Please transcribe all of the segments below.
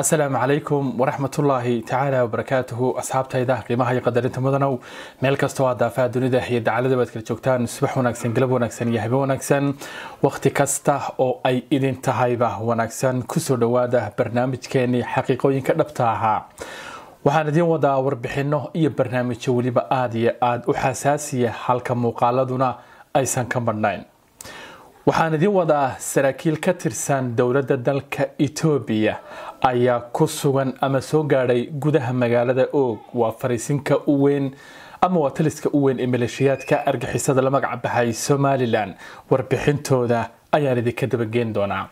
asalaamu calaykum waraxmatullaahi tacaala wabarakaatuhu asxaabtayda qiimaha iyo qadarinta mudanow meel kastoo aad daafaa dunida iyo dacaaladaba ad kala joogtaan subax wanaagsan galab wanaagsan iyo habe wanaagsan wakhti kasta oo ay idin tahayba wanaagsan kusoo dhowaada barnaamijkeenii xaqiiqooyinka dhabta ahaa waxaan idiin wadaa warbixinno iyo barnaamijyo weliba aada iyo aada u xasaasiya halka muuqaaladuna aysan ka madhnayn waxaan idin wadaa saraakiil ka tirsan dowladda dalka etoobiya ayaa ku sugan ama soo gaadhay gudaha magaalada oog waa fariisinka u weyn ama waa taliska u weyn ee maleeshiyaadka argixisada la magac baxay somalilan warbixintooda ayaan idinka dabageeni doonaa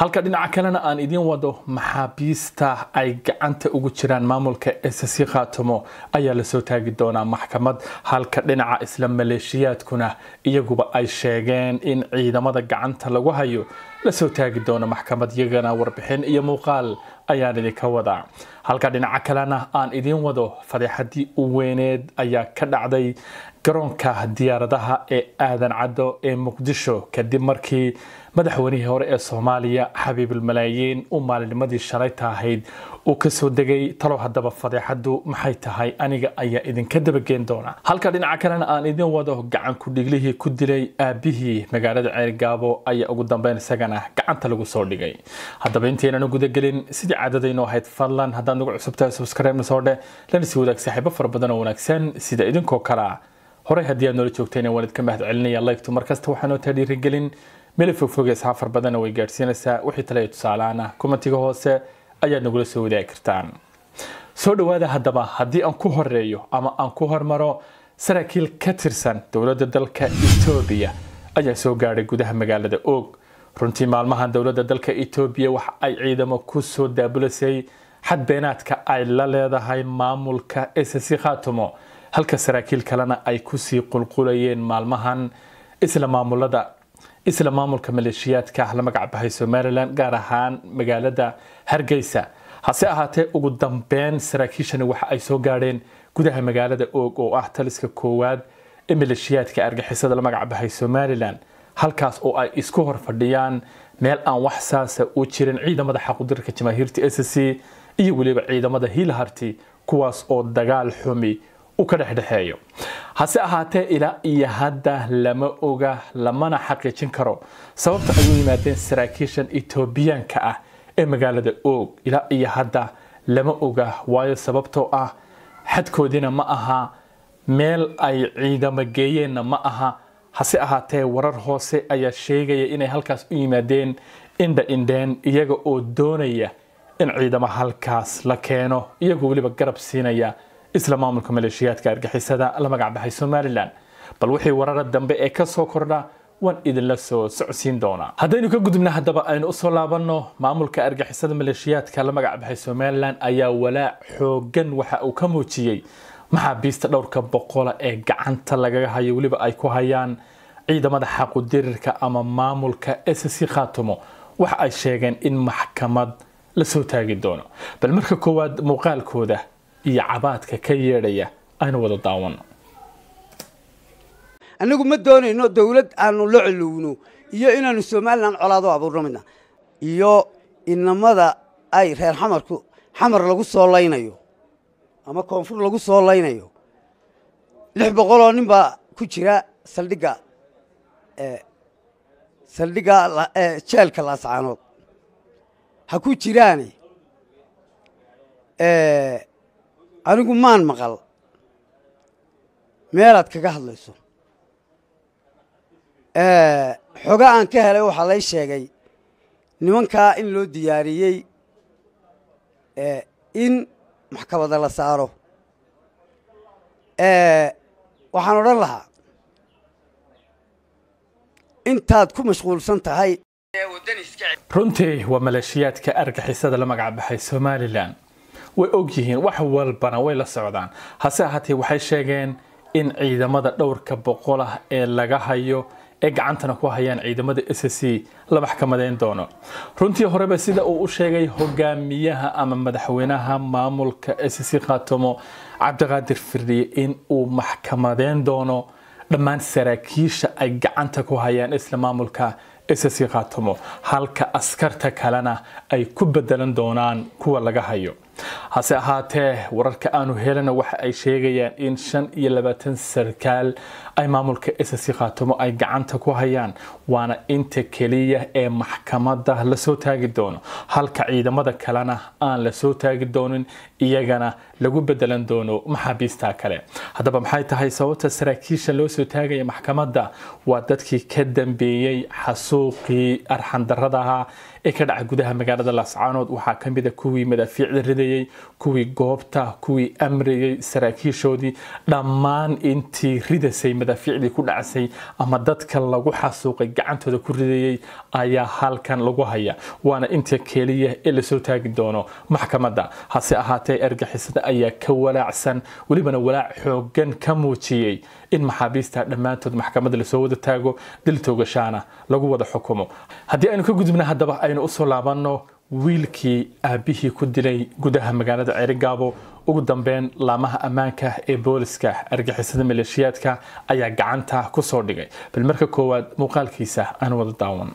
halka dhinaca kalena aan idiin wado maxaabiista ay gacanta ugu jiraan maamulka ssc khaatamo ayaa lasoo taagi doonaa maxkamad halka dhinaca isla maleeshiyaadkuna iyaguba ay sheegeen in ciidamada gacanta lagu hayo la soo taagi doona maxkamad iyagana warbixin iyo muuqaal ayaan idinka wadaa halka dhinaca kalena aan idiin wado fadeexadii u weyneed ayaa ka dhacday garoonka diyaaradaha ee aadan caddo ee muqdisho kadib markii madaxweynihii hore ee soomaaliya xabiibul malaayiin uu maalinimadii shalayta ahayd uu kasoo degay talow haddaba fadeexaddu maxay tahay aniga ayaa idinka dabageen doona halka dhinaca kalena aan idin wado gacanku dhiglihii ku dilay aabihii magaalada ceelgaabo ayaa ugu dambeyn isagana gacanta lagu soo dhigay haddaba intaynanu gudagelin sidii cadadaynoo ahayd fadlan haddaad nagu cusubtahay subscribe nasoodhe lanasi wadaag saaxiibo fara badan oo wanaagsan sida idinkoo kalea horey haddii aad noola joogtayna waan idka mahad celinaya laygtu markasta waxaanoo taadhiirigelin meel fogfogeys xafar badanna way gaadhsiinaysaa wixii tale tusaaleaan kumantiga hoose ayaad nagula soo wadaagi kartaan soo dhawaada haddaba haddii aan ku horeeyo ama aan ku hormaro saraakiil ka tirsan dowladda dalka etoobiya ayaa soo gaadhay gudaha magaalada oog runtii maalmahan dowladda dalka etoobiya wax ay ciidamo ku soo daabulasay xadbeenaadka ay la leedahay maamulka esesi khaatumo halka saraakiil kalena ay kusii qulqulayeen maalmahan isla maamulada isla maamulka maleeshiyaadka ah la magac bahay somalilan gaar ahaan magaalada hargeysa hase ahaatee ugu dambeyn saraakiishani waxa ay soo gaadheen gudaha magaalada oog oo ah taliska koowaad ee maleeshiyaadka argixisada la magac bahay somalilan halkaas oo ay isku hor fadhiyaan meel aan wax saasa u jirin ciidamada xaqudirka jamaahiirta s c iyo weliba ciidamada hiilharti kuwaas oo dagaal xumi u ka dhexdhexeeyo hase ahaatee ilaa iyo hadda lama oga lamana xaqiijin karo sababta ay u yimaadeen saraakiishan etoobiyaanka ah ee magaalada oog ilaa iyo hadda lama oga waayo sababtoo ah xadkoodiina ma aha meel ay ciidamo geeyeenna ma aha hase ahaatee warar hoose ayaa sheegaya inay halkaas u yimaadeen indha indheen iyaga oo doonaya in ciidamo halkaas la keeno iyagoo weliba garab siinaya isla maamulka maleeshiyaadka argixisada la magacbaxay somalilan bal wixii warara dambe ee kasoo kordha waan idinla soo socodsiin doonaa haddaynu ka gudubna haddaba aynu usoo laabanno maamulka argixisada maleeshiyaadka la magacbaxay somalilan ayaa walaac xooggan waxa uu ka muujiyey maxaabiista dhowrka boqola ee gacanta lagaga hayo weliba ay ku hayaan ciidamada xaqudirirka ama maamulka ee khaatumo waxa ay sheegeen in maxkamad la soo taagi doono bal marka koowaad muuqaalkooda iyo cabaadka ka yeedhaya aynu wada daawano annagu ma doonayno dawlad aanu la colowno iyo inaanu somalilan colaado abuurno midna iyo inamada ay reer xamarku xamar lagu soo laynayo ama koonfur lagu soo laynayo lix boqoloo nin baa ku jira saldhigga eh, saldhigga jeelka eh, laascaanood ha ku jiraane eh, anigu maan maqal meelaad kaga hadlayso xoga aan ka helay waxaa lay sheegay nimankaa in loo diyaariyey in maxkamada la saaro waxaan odhan lahaa intaad ku mashquulsan tahay runtii waa maleeshiyaadka argixisada la magac baxay somalilan way ogyihiin wax walbana way la socdaan hase ahaatee waxay sheegeen in ciidamada dhowrka boqol ah ee laga hayo ee gacantana ku hayaan ciidamada s c la maxkamadeyn doono runtii horeba sida uu u sheegay hogaamiyaha ama madaxweynaha maamulka s c khaatomo cabdiqaadir firdiye in uu maxkamadeyn doono dhammaan saraakiisha ay gacanta ku hayaan isla maamulka ssc khaatomo halka askarta kalena ay ku bedelan doonaan kuwa laga hayo hase ahaatee wararka aanu helana waxa ay sheegayaan in shan iyo labaatan sarkaal ay maamulka ssc khaatamo ay gacanta ku hayaan waana inta keliya ee maxkamadda lasoo taagi doono halka ciidamada kalena aan lasoo taagi doonin iyagana lagu bedelan doono maxaabiista kale haddaba maxay tahay sababta saraakiisha loo soo taagaya maxkamadda waa dadkii ka dambeeyey xasuuqii arxandarada ahaa ee ka dhaca gudaha magaalada laascaanood waxaa kamida ah kuwii madaafiicda riday sameeyey kuwii goobta kuwii amrayay saraakiishoodii dhammaan intii ridasay madaafiicdii ku dhacsay ama dadka lagu xasuuqay gacantooda ku ridayay ayaa halkan lagu haya waana inta keliya ee lasoo taagi doono maxkamadda hase ahaatee argixisada ayaa ka walaacsan welibana walaac xooggan ka muujiyey in maxaabiista dhammaantood maxkamadda lasoo wada taago dil toogashaana lagu wada xukumo haddii aynu ka gudubna haddaba aynu usoo laabano wiilkii aabihii ku dilay gudaha magaalada ceerigaabo ugu dambeen laamaha ammaanka ee booliska argixisada maleeshiyaadka ayaa gacanta ku soo dhigay bal marka koowaad muuqaalkiisa aan wada daawan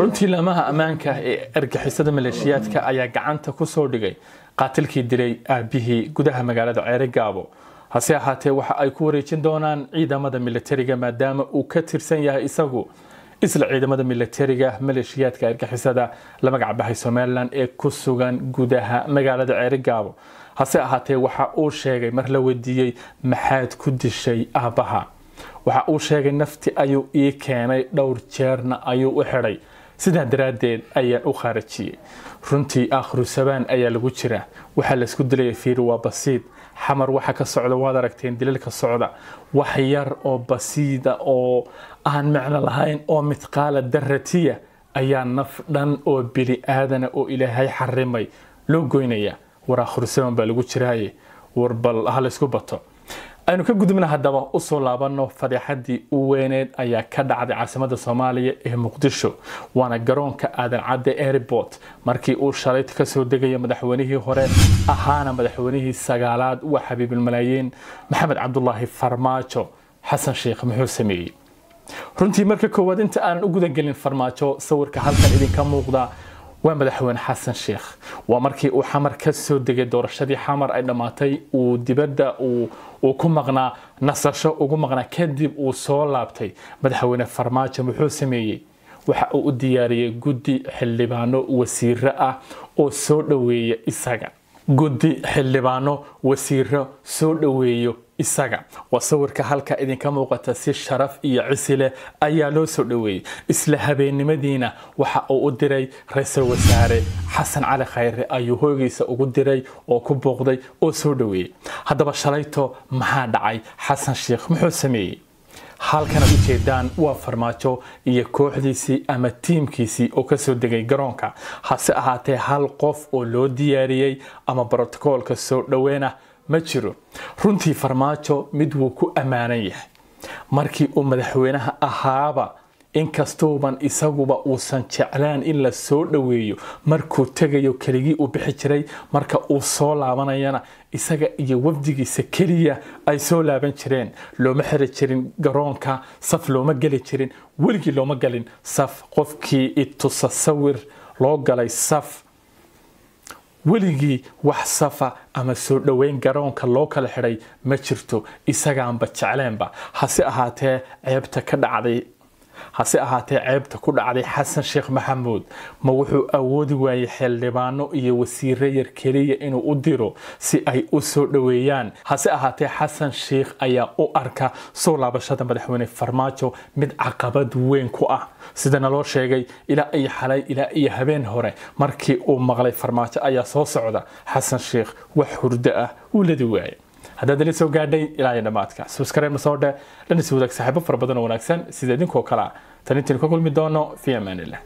runtii lamaha ammaanka ee argixisada maleeshiyaadka ayaa gacanta ku soo dhigay qaatilkii dilay aabihii gudaha magaalada ceeri gaabo hase ahaatee waxa ay ku wareejin doonaan ciidamada milatariga maadaama uu ka tirsan yahay isagu isla ciidamada milatariga maleeshiyaadka argixisada la magacbahay somalilan ee ku sugan gudaha magaalada ceeri gaabo hase ahaatee waxa uu sheegay mar la weydiiyey maxaad ku dishay aabbaha waxa uu sheegay nafti ayuu ii keenay dhowr jeerna ayuu u xidhay sidaa daraaddeed ayaa u khaarajiyey runtii aakhiru sabaan ayaa lagu jiraa waxaa laysku dilaya fiiri waa basiid xamar waxa ka socda waad aragteen dilalka socda wax yar oo basiida ah oo aan macno lahayn oo midqaala daratiya ayaa naf dhan oo bini aadana oo ilaahay xarimay loo goynaya war aakhiru sabaan baa lagu jiraaye war bal ha laysku bato aynu ka gudubna haddaba u soo laabanno fadexadii u weyneed ayaa ka dhacday caasimada soomaaliya ee muqdisho waana garoonka aadan cadde airport markii uu shalay kasoo degaya madaxweynihii hore ahaana madaxweynihii sagaalaad uwa xabiibulmalaayiin maxamed cabdulaahi farmaajo xasan sheekh muxuu sameeyey runtii marka koowaad inta aanan u gudangelin farmaajo sawirka halkan idinka muuqda waa madaxweyne xasan sheekh waa markii uu xamar ka soo degay doorashadii xamar ay dhammaatay uu dibadda uu ku maqnaa nasasho ugu maqnaa kadib uu soo laabtay madaxweyne farmaajo muxuu sameeyey waxa uu u diyaariyey guddi xildhibaano wasiiro ah oo soo dhoweeya isaga guddi xildhibaano wasiiro soo dhoweeyo isaga waa sawirka halka idinka muuqata si sharaf iyo cisi leh ayaa loo soo dhoweeyey isla habeennimadiina waxa uu u diray ra iisal wasaare xasan cali khayre ayuu hoogiisa ugu diray oo ku booqday oo soo dhoweeyey haddaba shalayto maxaa dhacay xasan sheikh muxuu sameeyey halkan ujeedaan waa farmaajo iyo kooxdiisii ama tiimkiisii oo kasoo degay garoonka hase ahaatee hal qof oo loo diyaariyey ama brotokoolka soo dhoweena ma jiro runtii farmaajo mid wuu ku ammaanan yahay markii uu madaxweynaha ahaaba inkastuuban isaguba uusan jeclaan in la soo dhoweeyo markuu tegayo keligii uu bixi jiray marka uu soo laabanayana isaga iyo wafdigiisa keliya ay soo laaban jireen looma xiri jirin garoonka saf looma geli jirin weligii looma galin saf qofkii itusa sawir loo galay saf weligii wax safa ama soo dhoweyn garoonka loo kala xidhay ma jirto isagaanba jecleenba hase ahaatee ceebta ka dhacday hase ahaatee ceebta ku dhacday xasan sheekh maxamuud ma wuxuu awoodi waayey xildhibaano iyo wasiiro yar keliya inuu u diro si ay u soo dhoweeyaan hase ahaatee xasan sheikh ayaa u arka soo laabashada madaxweyne farmaajo mid caqabad weyn ku ah sidana loo sheegay ilaa iyo xalay ilaa iyo habeen hore markii uu maqlay farmaajo ayaa soo socda xasan sheikh wax hurdo ah uu ladi waaya haddaad dali soo gaadhay ilaa iyo dhammaadka subskrayb na soo dheh dhanisi wadaag saaxiibo fara badan oo wanaagsan sida idinkoo kalea tan intayn ka kulmi doono v m